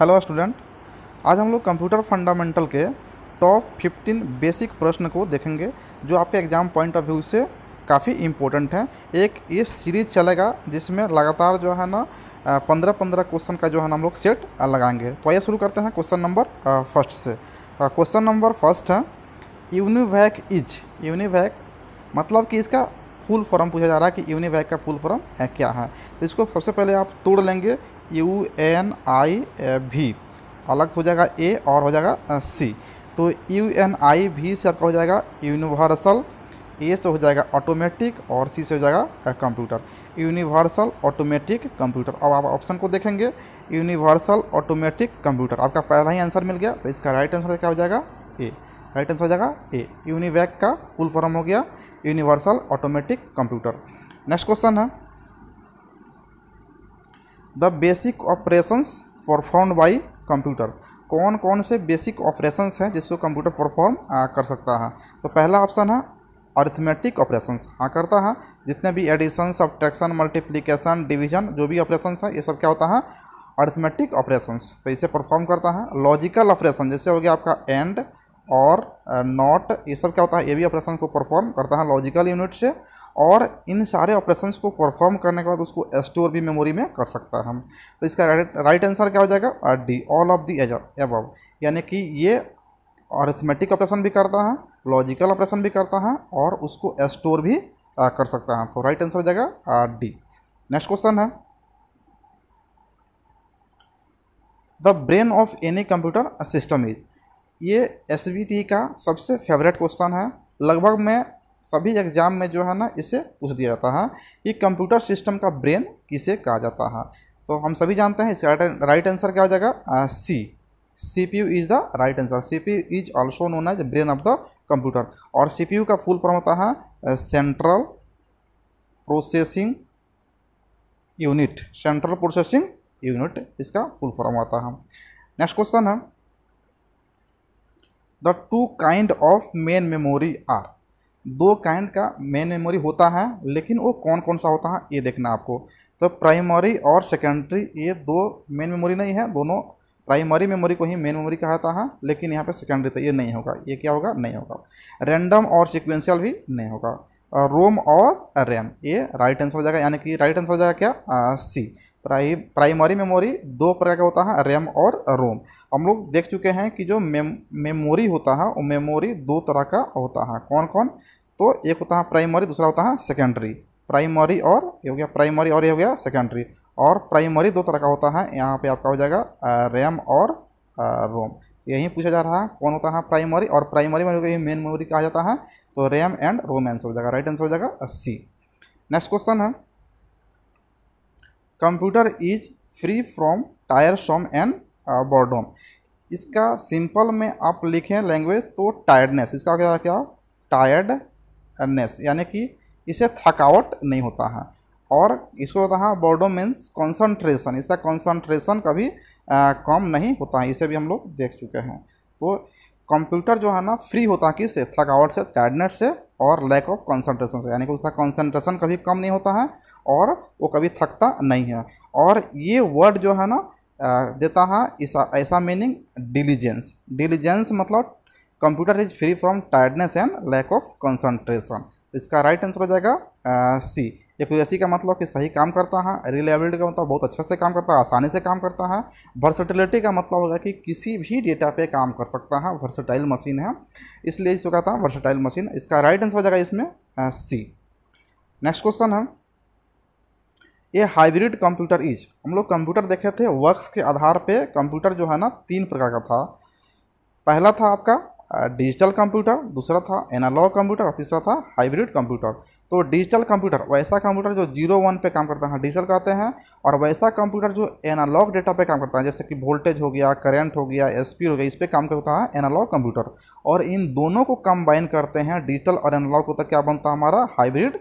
hello student आज हम लोग कंप्यूटर फंडामेंटल के टॉप 15 बेसिक प्रश्न को देखेंगे जो आपके एग्ज़ाम पॉइंट ऑफ व्यू से काफ़ी इम्पोर्टेंट है एक ये सीरीज चलेगा जिसमें लगातार जो है ना पंद्रह पंद्रह क्वेश्चन का जो है ना हम लोग सेट लगाएंगे तो आइए शुरू करते हैं क्वेश्चन नंबर फर्स्ट से क्वेश्चन नंबर फर्स्ट है यूनिवैक इज यूनिवैक मतलब कि इसका फुल फॉर्म पूछा जा रहा है कि यूनिवैक का फुल फॉर्म क्या है तो इसको सबसे पहले आप तोड़ लेंगे यू एन आई भी अलग हो जाएगा ए और हो जाएगा सी तो यू एन आई भी से आपका हो जाएगा यूनिवर्सल ए से हो जाएगा ऑटोमेटिक और सी से हो जाएगा कंप्यूटर यूनिवर्सल ऑटोमेटिक कंप्यूटर अब आप ऑप्शन को देखेंगे यूनिवर्सल ऑटोमेटिक कंप्यूटर आपका पहला ही आंसर मिल गया तो इसका राइट आंसर क्या हो जाएगा ए राइट आंसर हो जाएगा ए यूनिवैक का फुल फॉर्म हो गया universal automatic computer next question है the basic operations perform by computer कौन कौन से बेसिक ऑपरेशंस हैं जिसको कंप्यूटर परफॉर्म कर सकता है तो पहला ऑप्शन है अर्थमेटिक ऑपरेशंस हाँ करता है जितने भी एडिशन सब्ट्रैक्शन मल्टीप्लीकेशन डिवीजन जो भी ऑपरेशन है ये सब क्या होता है अर्थमेटिक ऑपरेशंस तो इसे परफॉर्म करता है लॉजिकल ऑपरेशन जैसे हो गया आपका एंड और नॉट ये सब क्या होता है ये भी ऑपरेशन को परफॉर्म करता है लॉजिकल यूनिट से और इन सारे ऑपरेशंस को परफॉर्म करने के बाद उसको स्टोर भी मेमोरी में कर सकता है हम तो इसका राइट राइट आंसर क्या हो जाएगा D all of the above यानी कि ये अरिथमेटिक ऑपरेशन भी करता है लॉजिकल ऑपरेशन भी करता है और उसको स्टोर भी आ, uh, कर सकता है तो राइट आंसर हो जाएगा डी नेक्स्ट क्वेश्चन है the brain of any computer system is ये एस का सबसे फेवरेट क्वेश्चन है लगभग मैं सभी एग्जाम में जो है ना इसे पूछ दिया जाता है कि कंप्यूटर सिस्टम का ब्रेन किसे कहा जाता है तो हम सभी जानते हैं इसका राइट आंसर क्या हो जाएगा C C P U is the right answer C P U is also known as brain of the computer और सी पी यू का फुल फॉर्म होता है central processing unit central processing unit इसका full form होता है next question है the two kind of main memory are दो kind का मेन मेमोरी होता है लेकिन वो कौन कौन सा होता है ये देखना आपको तो प्राइमरी और सेकेंडरी ये दो मेन मेमोरी नहीं है दोनों प्राइमरी मेमोरी को ही मेन मेमोरी कहा जाता है लेकिन यहाँ पे सेकेंडरी तो ये नहीं होगा ये क्या होगा नहीं होगा रैंडम और सिक्वेंशियल भी नहीं होगा रोम और रैम ये राइट आंसर हो जाएगा यानी कि राइट आंसर हो जाएगा क्या सी प्राइ प्राइमरी मेमोरी दो प्रकार का होता है रैम और रोम हम लोग देख चुके हैं कि जो मेम मेमोरी होता है वो मेमोरी दो तरह का होता है कौन कौन तो एक होता है प्राइमरी दूसरा होता है सेकेंडरी प्राइमरी और ये हो गया प्राइमरी और ये हो गया सेकेंडरी और प्राइमरी दो तरह का होता है यहाँ पे आपका हो जाएगा रैम और रोम यही पूछा जा रहा है कौन होता है प्राइमरी और प्राइमरी में मेन मेमोरी कहा जाता है तो रैम एंड रोम आंसर हो जाएगा राइट आंसर हो जाएगा सी नेक्स्ट क्वेश्चन है computer is free from tiresome and boredom इसका सिंपल में आप लिखें लैंग्वेज तो टायर्डनेस इसका क्या क्या टायर्डनेस यानी कि इसे थकावट नहीं होता है और इसको होता है बॉर्डोम मीन्स कॉन्सनट्रेशन इसका कॉन्सनट्रेशन कभी आ, कम नहीं होता है इसे भी हम लोग देख चुके हैं तो कंप्यूटर जो है ना फ्री होता किस से थकावट से टैडनेस से और लैक ऑफ कंसंट्रेशन से यानी कि उसका कंसंट्रेशन कभी कम नहीं होता है और वो कभी थकता नहीं है और ये वर्ड जो है ना देता है ऐसा ऐसा मीनिंग डिलीजेंस डिलीजेंस मतलब computer is free from tiredness and lack of concentration इसका राइट आंसर हो जाएगा सी एक्यूरेसी का मतलब कि सही काम करता है रिलायबिलिटी का मतलब बहुत अच्छे से काम करता है आसानी से काम करता है वर्सटिलिटी का मतलब होगा कि किसी भी डेटा पे काम कर सकता है वर्सटाइल मशीन है इसलिए इसको कहता है वर्सटाइल मशीन इसका राइट आंसर हो जाएगा इसमें सी नेक्स्ट क्वेश्चन है ये हाइब्रिड कंप्यूटर इज हम लोग कंप्यूटर देखे थे वर्क्स के आधार पर कंप्यूटर जो है ना तीन प्रकार का था पहला था आपका डिजिटल कंप्यूटर दूसरा था एनालॉग कंप्यूटर और तीसरा था हाइब्रिड कंप्यूटर तो डिजिटल कंप्यूटर वैसा कंप्यूटर जो जीरो वन पे काम करता है हाँ, डिजिटल कहते हैं और वैसा कंप्यूटर जो एनालॉग डेटा पे काम करता है जैसे कि वोल्टेज हो गया करंट हो गया एस हो गया इस पर काम करता है एनालॉग कंप्यूटर और इन दोनों को कंबाइन करते हैं डिजिटल और एनालॉग को तो क्या बनता है हमारा हाइब्रिड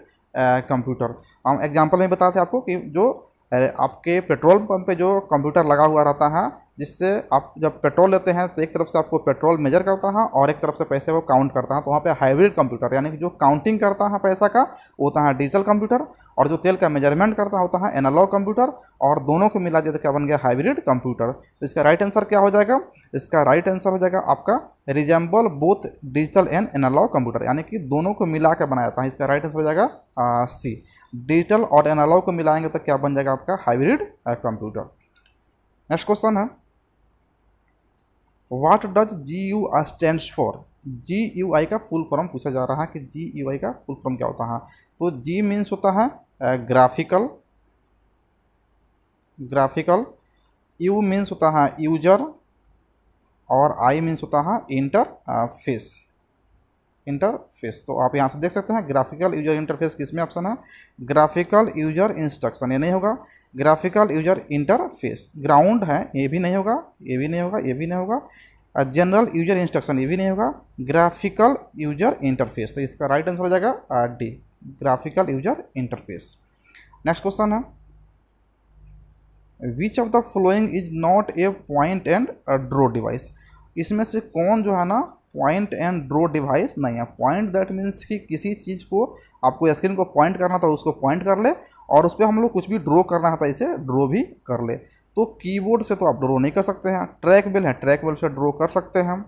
कंप्यूटर हम एग्जाम्पल में बताते हैं आपको कि जो आपके पेट्रोल पंप पे जो कंप्यूटर लगा हुआ रहता है जिससे आप जब पेट्रोल लेते हैं तो एक तरफ से आपको पेट्रोल मेजर करता है और एक तरफ से पैसे वो काउंट करता है तो वहाँ पे हाइब्रिड कंप्यूटर यानी कि जो काउंटिंग करता है पैसा का वो होता है डिजिटल कंप्यूटर और जो तेल का मेजरमेंट करता होता है एनालॉग कंप्यूटर और दोनों को मिला दिया क्या बन गया हाइब्रिड कंप्यूटर तो इसका राइट आंसर क्या हो जाएगा इसका राइट आंसर हो जाएगा आपका resemble both digital and analog computer यानी कि दोनों को मिला के बनाया है इसका राइट आंसर हो जाएगा सी डिजिटल और एनालॉग को मिलाएंगे तो क्या बन जाएगा आपका हाइब्रिड कंप्यूटर नेक्स्ट क्वेश्चन है what does G U I stand for G U I का फुल फॉर्म पूछा जा रहा है कि जी यू आई का फुल फॉर्म क्या होता है तो जी मीन्स होता है ग्राफिकल ग्राफिकल यू मीन्स होता है यूजर और आई मीन्स होता है इंटरफेस इंटरफेस तो आप यहाँ से देख सकते हैं ग्राफिकल यूजर इंटरफेस किस में ऑप्शन है ग्राफिकल यूजर इंस्ट्रक्शन ये नहीं होगा ग्राफिकल यूजर इंटरफेस ग्राउंड है ये भी नहीं होगा ये भी नहीं होगा ये भी नहीं होगा जनरल यूजर इंस्ट्रक्शन ये भी नहीं होगा ग्राफिकल यूजर इंटरफेस तो इसका राइट आंसर हो जाएगा D graphical user interface next question है which of the following is not a point and draw device इसमें से कौन जो है ना पॉइंट एंड ड्रो डिवाइस नहीं है पॉइंट दैट मीन्स कि किसी चीज़ को आपको स्क्रीन को पॉइंट करना था उसको पॉइंट कर ले और उस पर हम लोग कुछ भी ड्रो करना था इसे ड्रो भी कर ले तो कीबोर्ड से तो आप ड्रो नहीं कर सकते हैं ट्रैक बेल है ट्रैक बेल से ड्रो कर सकते हैं हम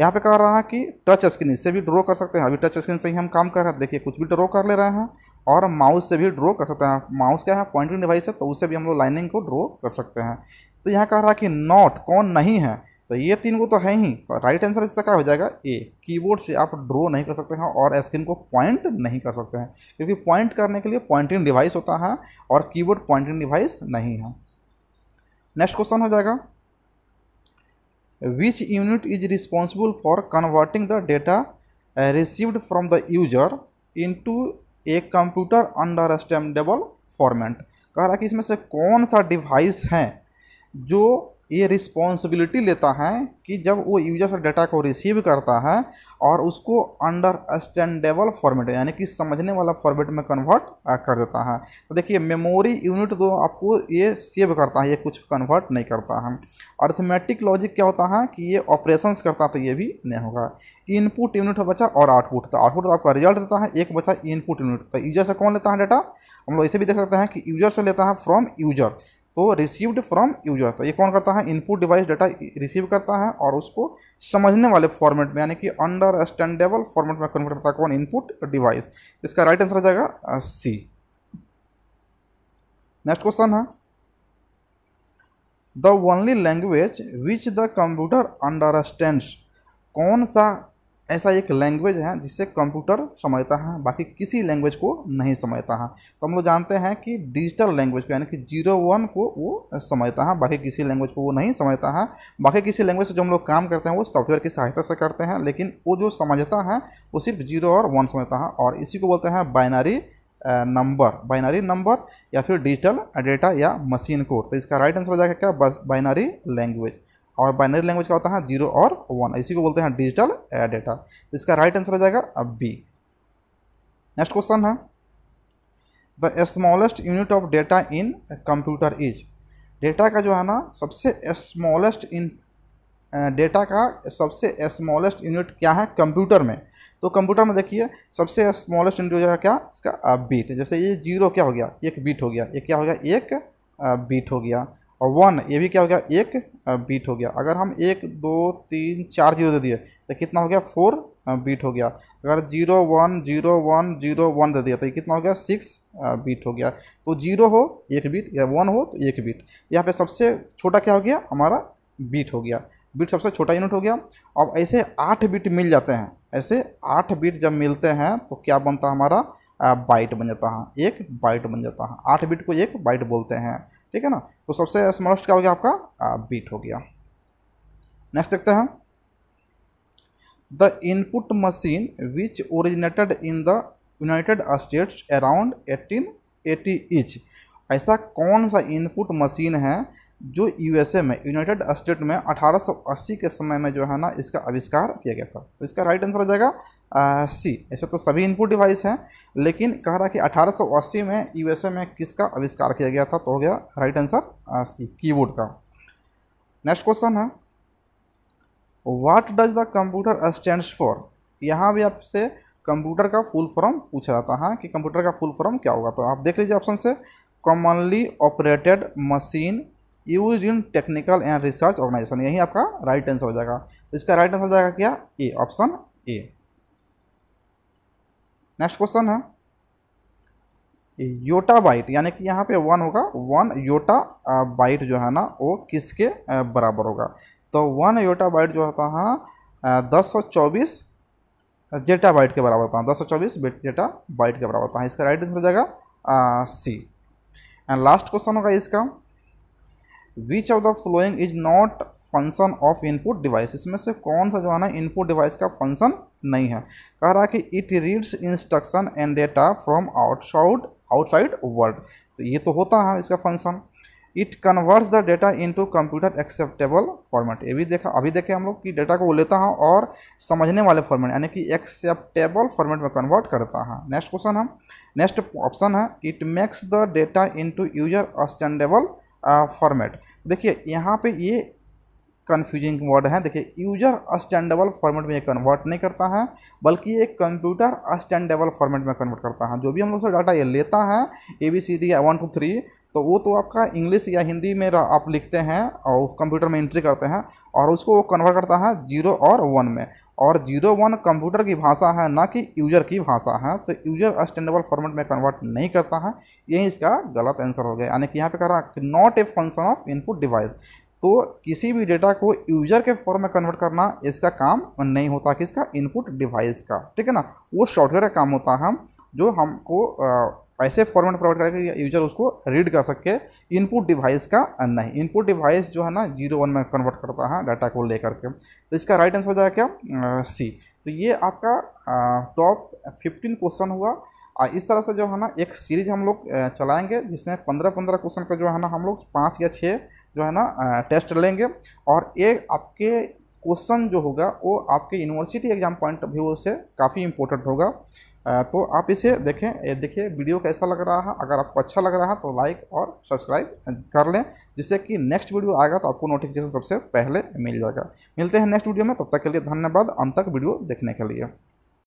यहाँ पे कह रहा है कि टच स्क्रीन इससे भी ड्रो कर सकते हैं अभी टच स्क्रीन से ही हम काम कर रहे हैं देखिए कुछ भी ड्रॉ कर ले रहे हैं और माउस से भी ड्रॉ कर सकते हैं माउस क्या है पॉइंटिंग डिवाइस है तो उससे भी हम लोग लाइनिंग को ड्रो कर सकते हैं तो यहाँ कह रहा है कि नॉट कौन नहीं है तो ये तीन को तो है ही राइट आंसर इसका क्या हो जाएगा ए कीबोर्ड से आप ड्रो नहीं कर सकते हैं और स्क्रीन को पॉइंट नहीं कर सकते हैं क्योंकि पॉइंट करने के लिए पॉइंटिंग डिवाइस होता है और कीबोर्ड पॉइंटिंग डिवाइस नहीं है नेक्स्ट क्वेश्चन हो जाएगा which unit is responsible for converting the data received from the user to a computer understandable format कह रहा है कि इसमें से कौन सा डिवाइस है जो ये रिस्पॉन्सिबिलिटी लेता है कि जब वो यूजर से डाटा को रिसीव करता है और उसको अंडरस्टैंडेबल फॉर्मेट यानी कि समझने वाला फॉर्मेट में कन्वर्ट कर देता है तो देखिए मेमोरी यूनिट तो आपको ये सेव करता है ये कुछ कन्वर्ट नहीं करता है अर्थमेटिक लॉजिक क्या होता है कि ये ऑपरेशंस करता है तो ये भी नहीं होगा इनपुट यूनिट बचा और आउटपुट तो आउटपुट तो आपका रिजल्ट देता है एक बचा इनपुट यूनिट तो यूजर से कौन लेता है डाटा हम लोग इसे भी देख सकते हैं कि यूजर से लेता है फ्रॉम यूजर तो रिसीव्ड फ्रॉम यूजर तो ये कौन करता है इनपुट डिवाइस डाटा रिसीव करता है और उसको समझने वाले फॉर्मेट में यानी कि अंडरस्टैंडेबल फॉर्मेट में कन्वर्ट करता है कौन इनपुट डिवाइस इसका राइट आंसर आ जाएगा सी नेक्स्ट क्वेश्चन है the only language which the computer understand कौन सा ऐसा एक लैंग्वेज है जिसे कंप्यूटर समझता है बाकी किसी लैंग्वेज को नहीं समझता है तो हम लोग जानते हैं कि डिजिटल लैंग्वेज को यानी कि जीरो वन को वो समझता है बाकी किसी लैंग्वेज को वो नहीं समझता है बाकी किसी लैंग्वेज से जो हम लोग काम करते हैं वो सॉफ्टवेयर की सहायता से करते हैं लेकिन वो जो समझता है वो सिर्फ जीरो और वन समझता है और इसी को बोलते हैं बाइनरी नंबर बाइनरी नंबर या फिर डिजिटल डेटा या मशीन कोड तो इसका राइट आंसर हो जाएगा क्या बस बाइनरी लैंग्वेज और बाइनरी लैंग्वेज का होता है जीरो और वन इसी को बोलते हैं डिजिटल डेटा uh, इसका राइट आंसर हो जाएगा बी नेक्स्ट क्वेश्चन है the smallest unit of data in computer is data का जो है ना सबसे स्मॉलेस्ट इन डेटा का सबसे स्मॉलेस्ट यूनिट क्या है कंप्यूटर में तो कंप्यूटर में देखिए सबसे स्मॉलेस्ट यूनिट हो जाएगा क्या इसका बीट uh, जैसे ये जीरो क्या हो गया एक बीट हो गया ये क्या हो गया एक बीट uh, हो गया और वन ये भी क्या हो गया एक बीट हो गया अगर हम एक दो तीन चार जीरो दे दिए तो कितना हो गया फोर बीट हो गया अगर zero one zero one zero one दे दिया तो कितना हो गया सिक्स बीट हो गया तो जीरो हो एक बीट या वन हो तो एक बीट यहाँ पे सबसे छोटा क्या हो गया हमारा बीट हो गया बीट सबसे छोटा यूनिट हो गया अब ऐसे आठ बीट मिल जाते हैं ऐसे आठ बीट जब मिलते हैं तो क्या बनता हमारा बाइट बन जाता है एक बाइट बन जाता है आठ बीट को एक बाइट बोलते हैं ठीक है ना तो सबसे स्मॉलेस्ट क्या हो गया आपका बीट हो गया नेक्स्ट देखते हैं the input machine which originated in the United States around eighteen eighty each ऐसा कौन सा इनपुट मशीन है जो यूएसए में यूनाइटेड स्टेट में 1880 के समय में जो है ना इसका आविष्कार किया गया था तो इसका राइट आंसर हो जाएगा सी ऐसे तो सभी इनपुट डिवाइस हैं लेकिन कह रहा है कि 1880 में यूएसए में किसका आविष्कार किया गया था तो हो गया राइट आंसर सी कीबोर्ड का नेक्स्ट क्वेश्चन है what does the computer stand for यहाँ भी आपसे कंप्यूटर का फुल फॉर्म पूछा जाता है कि कंप्यूटर का फुल फॉर्म क्या होगा तो आप देख लीजिए ऑप्शन से commonly operated machine use in technical and research organisation यही आपका राइट आंसर हो जाएगा तो इसका राइट आंसर हो जाएगा क्या A option A next question है योटा बाइट यानी कि यहाँ पे वन होगा वन योटा बाइट जो है ना वो किसके बराबर होगा तो वन योटा बाइट जो होता है ना दस सौ चौबीस जेटा बाइट के बराबर होता है दस सौ चौबीस जेटा बाइट के बराबर होता है इसका राइट आंसर हो जाएगा सी एंड लास्ट क्वेश्चन होगा इसका which of the following is not function of input device इसमें से कौन सा जो है ना इनपुट डिवाइस का फंक्शन नहीं है कह रहा है कि it reads instruction and data from outside outside world तो ये तो होता है इसका function it converts the data into computer acceptable format ये भी देखा अभी देखे हम लोग कि डेटा को वो लेता है और समझने वाले फॉर्मेट यानी कि एक्सेप्टेबल फॉर्मेट में कन्वर्ट करता है नेक्स्ट क्वेश्चन हम नेक्स्ट ऑप्शन है it makes the data into user understandable format देखिए यहाँ पे ये कन्फ्यूजिंग वर्ड है देखिए यूजर अस्टैंडेबल फॉर्मेट में ये कन्वर्ट नहीं करता है बल्कि ये कंप्यूटर अस्टैंडेबल फॉर्मेट में कन्वर्ट करता है जो भी हम लोग से डाटा ये लेता है ए बी सी डी या वन टू थ्री तो वो तो आपका इंग्लिश या हिंदी में आप लिखते हैं और कंप्यूटर में एंट्री करते हैं और उसको वो कन्वर्ट करता है जीरो और वन में और जीरो वन कंप्यूटर की भाषा है ना कि यूजर की भाषा है तो यूजर अस्टैंडेबल फॉर्मेट में कन्वर्ट नहीं करता है यही इसका गलत आंसर हो गया यानी कि यहाँ पे कह रहा है not a function of input device तो किसी भी डेटा को यूजर के फॉर्म में कन्वर्ट करना इसका काम नहीं होता किसका इनपुट डिवाइस का ठीक है ना वो सॉफ्टवेयर का काम होता है जो हमको ऐसे फॉर्मेट प्रोवाइड करके कि यूजर उसको रीड कर सके इनपुट डिवाइस का नहीं इनपुट डिवाइस जो है ना जीरो वन में कन्वर्ट करता है डाटा को लेकर के तो इसका राइट आंसर हो जाएगा क्या सी तो ये आपका टॉप फिफ्टीन क्वेश्चन हुआ इस तरह से जो है ना एक सीरीज हम लोग चलाएंगे जिसमें पंद्रह पंद्रह क्वेश्चन का जो है ना हम लोग पाँच या छः जो है ना टेस्ट लेंगे और एक आपके क्वेश्चन जो होगा वो आपके university exam point of view से काफ़ी इम्पोर्टेंट होगा तो आप इसे देखें देखिए वीडियो कैसा लग रहा है अगर आपको अच्छा लग रहा है तो लाइक और सब्सक्राइब कर लें जिससे कि नेक्स्ट वीडियो आएगा तो आपको नोटिफिकेशन सबसे पहले मिल जाएगा मिलते हैं नेक्स्ट वीडियो में तब तक के लिए धन्यवाद अंत तक वीडियो देखने के लिए